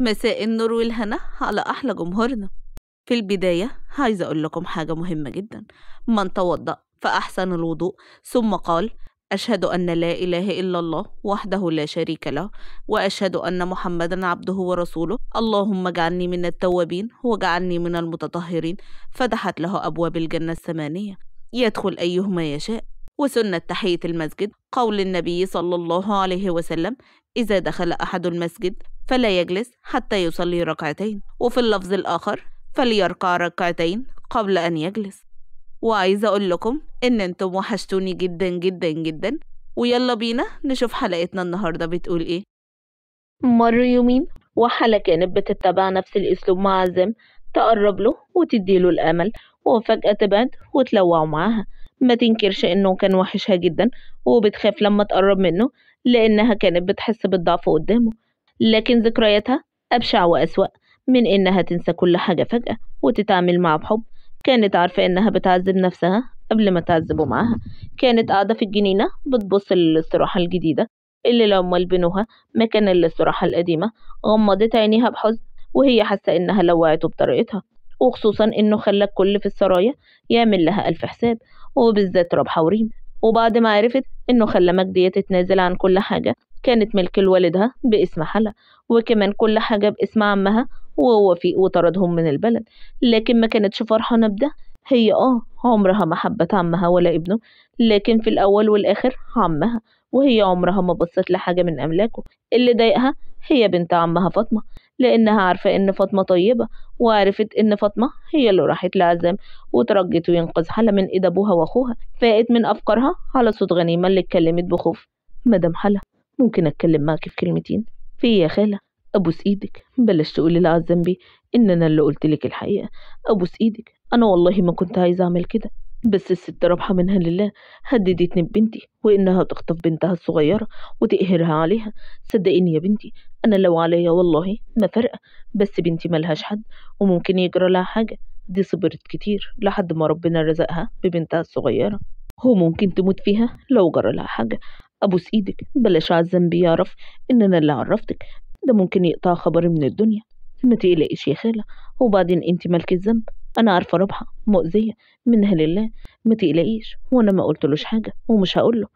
مساء النور والهنا على أحلى جمهورنا في البداية عايزة أقول لكم حاجة مهمة جدا من توضأ فأحسن الوضوء ثم قال أشهد أن لا إله إلا الله وحده لا شريك له وأشهد أن محمدا عبده ورسوله اللهم اجعلني من التوابين واجعلني من المتطهرين فتحت له أبواب الجنة الثمانية يدخل أيهما يشاء وسنة تحية المسجد قول النبي صلى الله عليه وسلم إذا دخل أحد المسجد فلا يجلس حتى يصلي ركعتين وفي اللفظ الآخر فليركع ركعتين قبل أن يجلس وعايزة أقول لكم إن أنتم وحشتوني جدا جدا جدا ويلا بينا نشوف حلقتنا النهاردة بتقول إيه مر يومين وحلا كانت بتتبع نفس الأسلوب مع عزام تقرب له وتديله الأمل وفجأة تبعد وتلوع معاها ما تنكرش إنه كان وحشها جدا وبتخاف لما تقرب منه لأنها كانت بتحس بالضعف قدامه لكن ذكرياتها أبشع وأسوأ من إنها تنسى كل حاجة فجأة وتتعامل معه بحب كانت عارفة إنها بتعذب نفسها قبل ما تعذبوا معاها كانت قاعدة في الجنينة بتبص للاستراحة الجديدة اللي لو ملبنوها مكان الاستراحة القديمة غمضت عينيها بحزن وهي حاسة إنها لوعته بطريقتها وخصوصا إنه خلى الكل في السرايا يعمل لها ألف حساب وبالذات ربحة وريم وبعد ما عرفت إنه خلى مجدية تتنازل عن كل حاجة كانت ملك لوالدها باسم حلا وكمان كل حاجة باسم عمها ووفيق وطردهم من البلد لكن ما كانتش فرحانة بده هي اه عمرها ما حبت عمها ولا ابنه لكن في الأول والآخر عمها وهي عمرها ما بصت لحاجة من أملاكه اللي ضايقها هي بنت عمها فاطمة لأنها عارفة إن فاطمة طيبة وعرفت إن فاطمة هي اللي راحت لعزام وترجت وينقذ حلا من إيد أبوها وأخوها فاقت من أفكارها على صوت غنيمة اللي اتكلمت بخوف مدام حلا ممكن أتكلم معاكي في كلمتين في يا خالة أبوس إيدك بلاش تقولي لها ذنبي إن أنا اللي قلتلك الحقيقة أبوس إيدك أنا والله ما كنت عايزة أعمل كده بس الست رابحة منها لله هددتني ببنتي وإنها تخطف بنتها الصغيرة وتقهرها عليها صدقيني يا بنتي أنا لو عليا والله ما فارقة بس بنتي ملهاش حد وممكن يجرى لها حاجة دي صبرت كتير لحد ما ربنا رزقها ببنتها الصغيرة وممكن تموت فيها لو جرى لها حاجة أبوس إيدك بلاش عالذنب يعرف إن أنا اللي عرفتك ده ممكن يقطع خبر من الدنيا ما تقلقيش يا خالة وبعدين انت ملك الذنب انا عارفه ربحة مؤذيه منها لله ما تقلقيش وانا ما قلتلوش حاجه ومش هقوله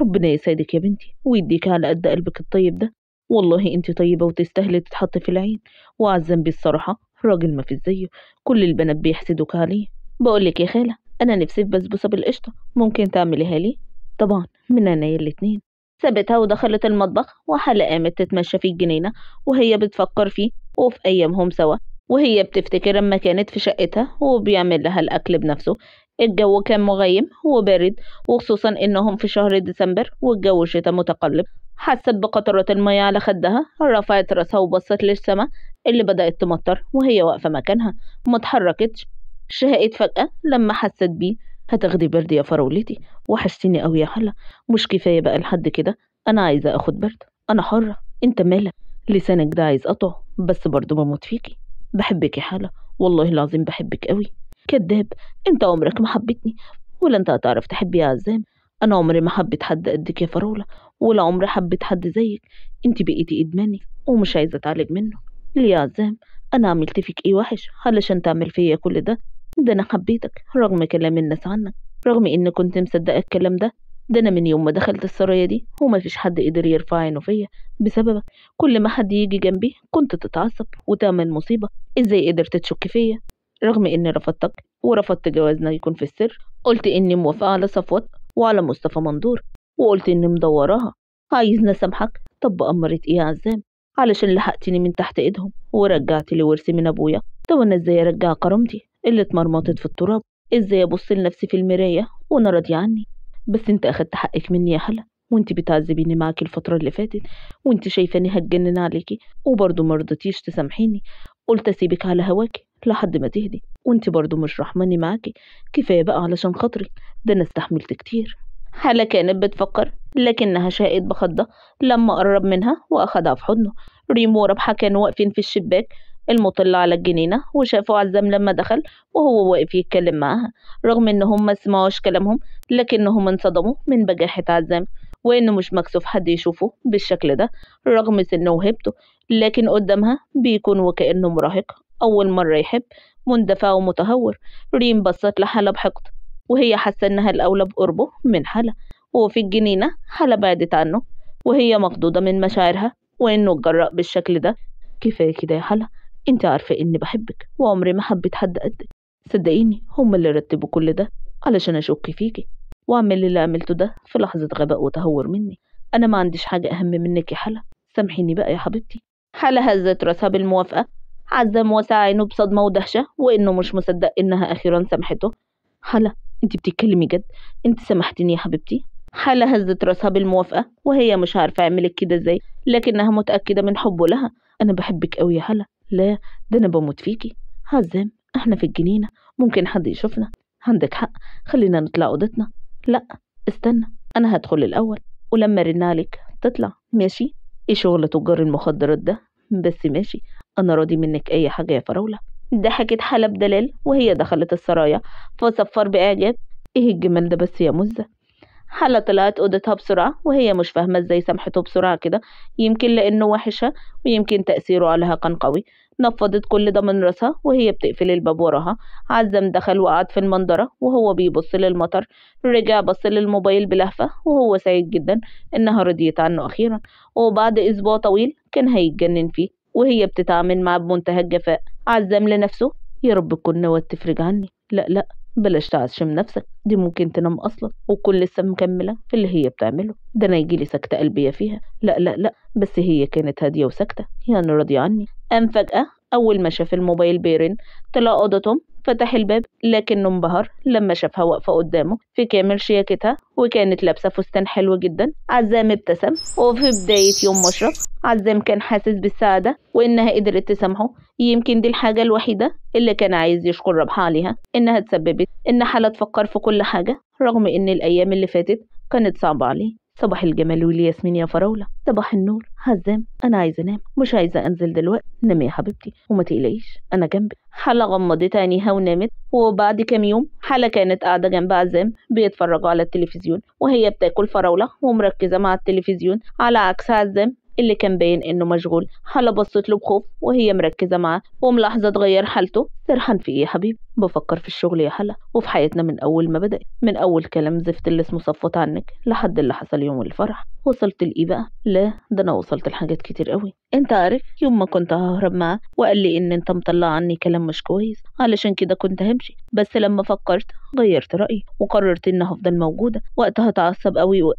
ربنا يسعدك يا بنتي ويديك على قد قلبك الطيب ده والله انت طيبه وتستاهلي تتحط في العين وعالذنب الصراحه راجل ما في زيه كل البنات بيحسدوك عليه بقولك يا خاله انا نفسي في بسبوسه بالقشطه ممكن تعمليها لي طبعا من انا الاتنين سابتها ودخلت المطبخ وحلا قامت تتمشى في الجنينة وهي بتفكر فيه وفي أيامهم سوا وهي بتفتكر أما كانت في شقتها وبيعمل لها الأكل بنفسه الجو كان مغيم وبارد وخصوصا إنهم في شهر ديسمبر والجو شتا متقلب حست بقطرات المية على خدها رفعت راسها وبصت للسما اللي بدأت تمطر وهي واقفة مكانها متحركتش شهقت فجأة لما حست بيه هتاخدي برد يا فراولتي وحشتيني قوي يا حلا مش كفايه بقى لحد كده انا عايزه اخد برد انا حره انت مالك لسانك ده عايز قطعه بس برضه بموت فيكي بحبك يا حلا والله العظيم بحبك قوي كداب انت عمرك ما حبيتني ولا انت هتعرف تحبي يا عزام انا عمري ما حبيت حد قدك يا فراوله ولا عمري حبيت حد زيك انت بقيتي ادماني ومش عايزه اتعالج منه ليه يا عزام انا عملت فيك ايه وحش علشان تعمل فيا كل ده ده أنا حبيتك رغم كلام الناس عنك رغم إن كنت مصدقة الكلام ده ده أنا من يوم ما دخلت السرايا دي ومفيش حد قدر يرفع عينه فيا بسببك كل ما حد يجي جنبي كنت تتعصب وتعمل مصيبة إزاي قدرت تشك فيا رغم إني رفضتك ورفضت جوازنا يكون في السر قلت إني موافقة على صفوت وعلى مصطفى مندور وقلت إني مدوراها عايزني أسامحك طب أمرت إيه يا عزام علشان لحقتني من تحت إيدهم ورجعت لي ورثي من أبويا طب أنا إزاي أرجع كرامتي اللي اتمرمطت في التراب ازاي ابص لنفسي في المرايه وانا راضيه عني بس انت اخدت حقك مني يا هلا وانت بتعذبيني معاكي الفتره اللي فاتت وانت شايفاني هتجنن عليكي وبرضه مرضتيش تسامحيني قلت اسيبك على هواكي لحد ما تهدي وانت برضه مش رحماني معاكي كفايه بقى علشان خاطري ده انا استحملت كتير هلا كانت بتفكر لكنها شاءت بخضة لما قرب منها وأخدها في حضنه ريم وربحة كانوا واقفين في الشباك المطلة على الجنينة وشافوا عزام لما دخل وهو واقف يتكلم معاها رغم إن هم مسمعوش كلامهم لكنهم انصدموا من بجاحة عزام وإنه مش مكسوف حد يشوفه بالشكل ده رغم سنه وهيبته لكن قدامها بيكون وكأنه مراهق أول مرة يحب مندفع ومتهور ريم بصت لحالة بحقد وهي حاسة إنها الأولى بقربه من حالة وفي الجنينة حالة بعدت عنه وهي مخضوضة من مشاعرها وإنه اتجرأ بالشكل ده كفاية كده يا حلا انت عارفة اني بحبك وعمري ما حبيت حد قدك صدقيني هم اللي رتبوا كل ده علشان اشك فيكي واعمل اللي عملته ده في لحظة غباء وتهور مني انا ما عنديش حاجة اهم منك يا حلا سامحيني بقى يا حبيبتي حلا هزت راسها بالموافقة عزم وسع عينه بصدمة ودهشة وإنه مش مصدق إنها أخيرا سامحته حلا أنت بتتكلمي جد أنت سامحتيني يا حبيبتي حلا هزت راسها بالموافقة وهي مش عارفة أعملك كده إزاي لكنها متأكدة من حبه لها أنا بحبك أوي يا حلا لا ده أنا بموت فيكي عزام احنا في الجنينة ممكن حد يشوفنا عندك حق خلينا نطلع أوضتنا لأ استنى أنا هدخل الأول ولما رن عليك تطلع ماشي ايه شغل تجار المخدرات ده بس ماشي أنا راضي منك أي حاجة يا فراولة ضحكت حلب دلال وهي دخلت السرايا فصفر بإعجاب ايه الجمال ده بس يا مزة حالة طلعت أوضتها بسرعة وهي مش فاهمة ازاي سامحته بسرعة كده يمكن لأنه وحشها ويمكن تأثيره عليها كان قوي نفضت كل ده من راسها وهي بتقفل الباب وراها عزم دخل وقعد في المنظرة وهو بيبص للمطر رجع بص للموبايل بلهفة وهو سعيد جدا إنها رضيت عنه أخيرا وبعد أسبوع طويل كان هيتجنن فيه وهي بتتعامل معاه بمنتهى الجفاء عزم لنفسه يا رب تكون نوت تفرج عني لا لا بلاش تعشم نفسك دي ممكن تنام اصلا وكل لسه مكمله في اللي هي بتعمله ده انا يجيلي سكته قلبيه فيها لا لا لا بس هي كانت هاديه وساكته يعني راضيه عني قام فجأة أول ما شاف الموبايل بيرن طلع أوضته فتح الباب لكنه انبهر لما شافها واقفة قدامه في كامل شياكتها وكانت لابسة فستان حلو جدا عزام ابتسم وفي بداية يوم مشرف عزام كان حاسس بالسعادة وإنها قدرت تسامحه يمكن دي الحاجة الوحيدة اللي كان عايز يشكر ربها عليها إنها تسببت إن حالة تفكر في كل حاجة رغم إن الأيام اللي فاتت كانت صعبة عليه صباح الجمال والياسمين يا فراولة صباح النور هزام أنا عايزة أنام مش عايزة أنزل دلوقتي نام يا حبيبتي وما تقلقيش أنا جنبك حلا غمضت عينيها ونامت وبعد كام يوم حلا كانت قاعدة جنب عزام بيتفرجوا على التلفزيون وهي بتاكل فراولة ومركزة مع التلفزيون على عكس عزام اللي كان باين إنه مشغول حلا بصت له بخوف وهي مركزة معاه وملاحظة تغير حالته سرحان في إيه يا حبيبي بفكر في الشغل يا حلا وفي حياتنا من أول ما بدأ من أول كلام زفت اللي اسمه صفوت عنك لحد اللي حصل يوم الفرح وصلت لإيه بقى لا ده أنا وصلت لحاجات كتير قوي أنت عارف يوم ما كنت ههرب معاه وقال لي إن أنت مطلع عني كلام مش كويس علشان كده كنت همشي بس لما فكرت غيرت رأيي وقررت إن هفضل موجودة وقتها اتعصب قوي و...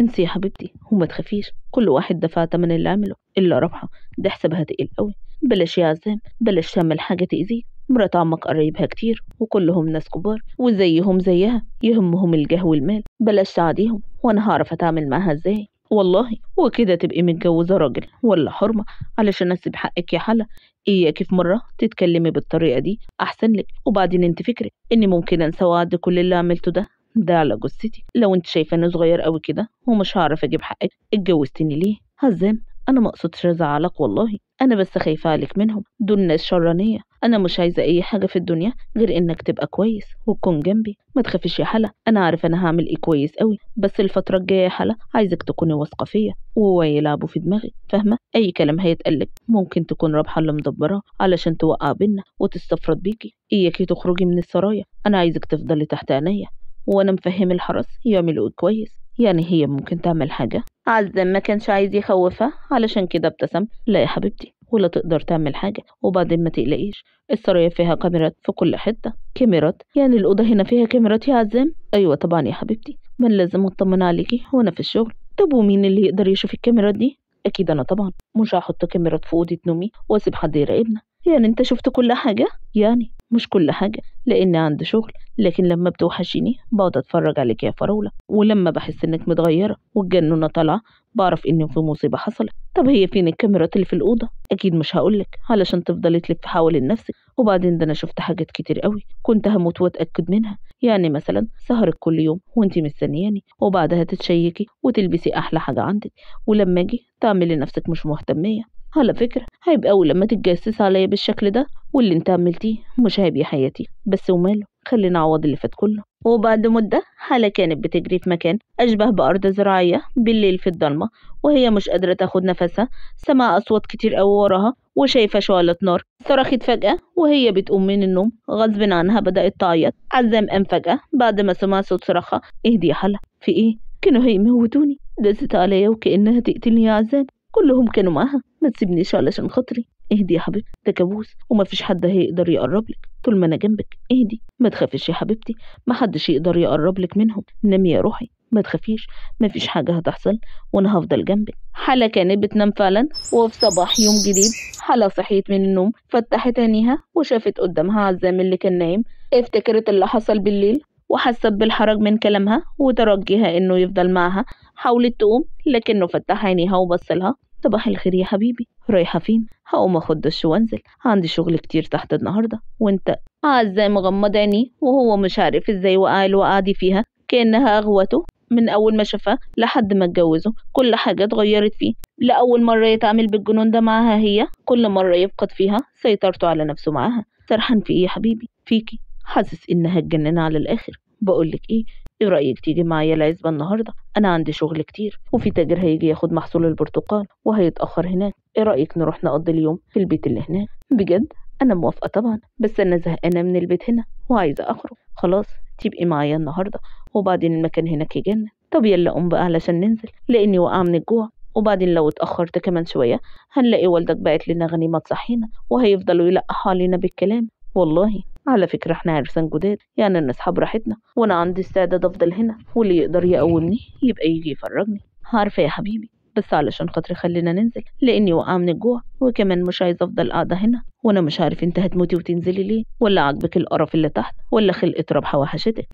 انسي يا حبيبتي وما تخافيش كل واحد دفع تمن اللي عمله الا ربحة ده حسابها تقيل قوي بلاش يا عزام بلاش تعمل حاجة تأذيك مرات عمك قريبها كتير وكلهم ناس كبار وزيهم زيها يهمهم الجاه والمال بلاش تعاديهم وانا هعرف اتعامل معاها ازاي والله وكده تبقي متجوزة راجل ولا حرمة علشان اسيب حقك يا حلا اياكي في مرة تتكلمي بالطريقة دي احسن لك وبعدين انت فكرك اني ممكن انسى وعد كل اللي عملته ده ده على جثتي لو انت شايفه اني صغير قوي كده ومش هعرف اجيب حقك اتجوزتني ليه هزام انا ما اقصدش ازعلك والله انا بس خايفه عليك منهم دول ناس شرانيه انا مش عايزه اي حاجه في الدنيا غير انك تبقى كويس وتكون جنبي ما تخافيش يا حلا انا عارف انا هعمل ايه كويس قوي بس الفتره الجايه يا حلا عايزك تكوني واثقه فيا وهو يلعبوا في دماغي فاهمه اي كلام هيتقالك ممكن تكون رابحه اللي مدبراه علشان توقع بينا وتستفرد بيكي اياكي تخرجي من السرايا انا عايزك تفضلي تحت عينيا وانا مفهم الحرس يعملوا كويس يعني هي ممكن تعمل حاجة عزام ما كانش عايز يخوفها علشان كده ابتسم لا يا حبيبتي ولا تقدر تعمل حاجة وبعدين ما تقلقيش السرايا فيها كاميرات في كل حتة كاميرات يعني الأوضة هنا فيها كاميرات يا عزام أيوة طبعا يا حبيبتي من لازم أطمن عليكي وأنا في الشغل طب ومين اللي يقدر يشوف الكاميرات دي أكيد أنا طبعا مش هحط كاميرات في أوضة نومي وأسيب حد يراقبنا يعني أنت شفت كل حاجة يعني مش كل حاجة لأن عندي شغل لكن لما بتوحشيني بقعد أتفرج عليك يا فراولة ولما بحس إنك متغيرة والجنونة طالعة بعرف إن في مصيبة حصلت طب هي فين الكاميرات اللي في الأوضة؟ أكيد مش هقولك علشان تفضلي تلف حوالين نفسك وبعدين ده أنا شفت حاجات كتير قوي كنت هموت وأتأكد منها يعني مثلا سهرك كل يوم وأنت مستنياني وبعدها تتشيكي وتلبسي أحلى حاجة عندك ولما أجي تعملي نفسك مش مهتمية على فكرة هيبقى أول لما تتجسس عليا بالشكل ده واللي انت عملتيه مش هيبقى حياتي بس وماله خلينا نعوض اللي فات كله وبعد مدة حالة كانت بتجري في مكان أشبه بأرض زراعية بالليل في الضلمة وهي مش قادرة تاخد نفسها سمع أصوات كتير أوي وراها وشايفة شعلة نار صرخت فجأة وهي بتقوم من النوم غصب عنها بدأت تعيط عزام قام فجأة بعد ما سمع صوت صراخها اهدي يا حالة في ايه كانوا هيموتوني دست عليا وكأنها تقتلني يا عزام كلهم كانوا معاها ما تسيبنيش علشان خاطري اهدي يا حبيبتي ده كابوس ومفيش حد هيقدر يقرب لك طول ما انا جنبك اهدي ما تخافيش يا حبيبتي ما حدش يقدر يقرب لك منهم نامي يا روحي ما تخافيش مفيش حاجة هتحصل وانا هفضل جنبك حلا كانت بتنام فعلا وفي صباح يوم جديد حلا صحيت من النوم فتحت عينيها وشافت قدامها عزام اللي كان نايم افتكرت اللي حصل بالليل وحست بالحرج من كلامها وترجيها انه يفضل معها حاولت تقوم لكنه فتح عينيها وبصلها صباح الخير يا حبيبي رايحة فين هقوم اخد دش وانزل عندي شغل كتير تحت النهاردة وانت عزام مغمض عينيه وهو مش عارف ازاي وقع الوقعة دي فيها كأنها أغوته من أول ما شافها لحد ما اتجوزه كل حاجة اتغيرت فيه لأول مرة يتعامل بالجنون ده معاها هي كل مرة يفقد فيها سيطرته على نفسه معاها سرحان في ايه يا حبيبي فيكي حاسس انها اتجنن على الاخر بقولك ايه ايه رأيك تيجي معايا العزبة النهاردة انا عندي شغل كتير وفي تاجر هيجي ياخد محصول البرتقال وهيتأخر هناك ايه رأيك نروح نقضي اليوم في البيت اللي هناك بجد انا موافقة طبعا بس انا زهقانة من البيت هنا وعايزة اخرج خلاص تبقي معايا النهاردة وبعدين المكان هناك يجنن طب يلا قوم بقى علشان ننزل لاني واقعة من الجوع وبعدين لو اتأخرت كمان شوية هنلاقي والدك بعت لنا غنيمة تصحينا وهيفضلوا يلقحوا علينا بالكلام والله على فكرة احنا عرسان جداد يعني نصحاب راحتنا وانا عندي استعداد افضل هنا واللي يقدر يقومني يبقى يجي يفرجني عارفة يا حبيبي بس علشان خاطري خلينا ننزل لاني واقعه من الجوع وكمان مش عايزه افضل قاعده هنا وانا مش عارف انت هتموتي وتنزلي ليه ولا عاجبك القرف اللي تحت ولا خلقت ربحه وحشتك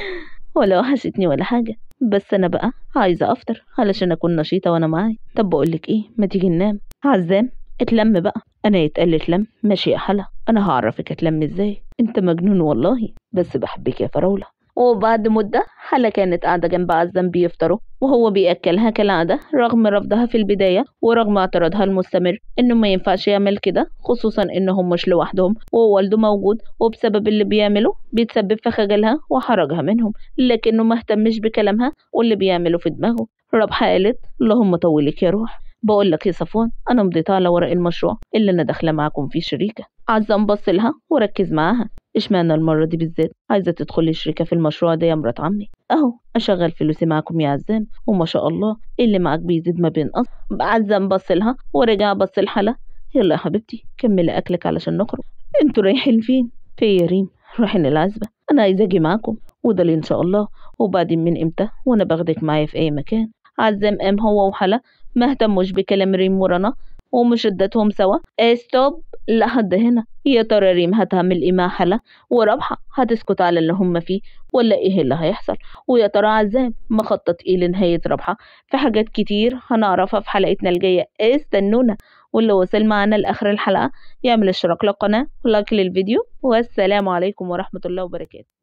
ولا وحشتني ولا حاجه بس انا بقى عايزه افطر علشان اكون نشيطه وانا معايا طب بقولك ايه ما تيجي ننام عزام اتلم بقى انا يتقال اتلم ماشي يا حلا انا هعرفك اتلم ازاي انت مجنون والله بس بحبك يا فراولة وبعد مدة حلا كانت قاعدة جنب عزم بيفطروا وهو بيأكلها كالعادة رغم رفضها في البداية ورغم اعتراضها المستمر إنه ما ينفعش يعمل كده خصوصا إنهم مش لوحدهم ووالده موجود وبسبب اللي بيعمله بيتسبب في خجلها وحرجها منهم لكنه ما اهتمش بكلامها واللي بيعمله في دماغه ربحة قالت اللهم طولك يا روح بقول لك يا صفوان انا مضيت على ورق المشروع اللي انا داخله معاكم فيه شريكه عايزه نبص لها وركز معاها اشمعنى المره دي بالذات عايزه تدخلي شريكه في المشروع ده يا مرات عمي اهو اشغل فلوسي معاكم يا عزام وما شاء الله اللي معاك بيزيد ما بين اصلا عايزه نبص لها ورجع بص لحالها يلا يا حبيبتي كملي اكلك علشان نخرج انتوا رايحين فين في يا ريم رايحين العزبه انا عايزه اجي معاكم وده ان شاء الله وبعدين من امتى وانا باخدك معايا في اي مكان عزم قام هو وحلا ما اهتموش بكلام ريم ورنا ومشدتهم سوا إيه ستوب لحد هنا يا ترى ريم هتعمل ايه مع حلا ورابحه هتسكت على اللي هم فيه ولا ايه اللي هيحصل ويا ترى عزام مخطط ايه لنهايه رابحه في حاجات كتير هنعرفها في حلقتنا الجايه ايه، استنونا واللي وصل معانا لاخر الحلقه يعمل اشتراك للقناه ولايك للفيديو والسلام عليكم ورحمه الله وبركاته